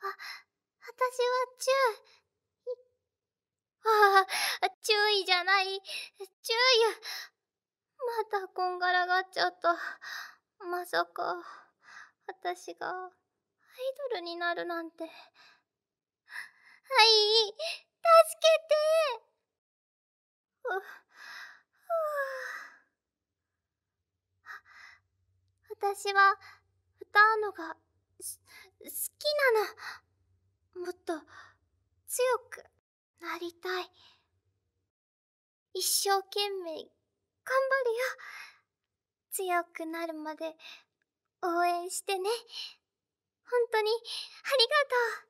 わ、私は10。ああ、注意じゃない。注意。またこんがらがっちゃった。まさか、私が、アイドルになるなんて。はい、助けてふ、ふ私は、歌うのが、す、好きなの。と強くなりたい一生懸命頑張るよ強くなるまで応援してね本当にありがとう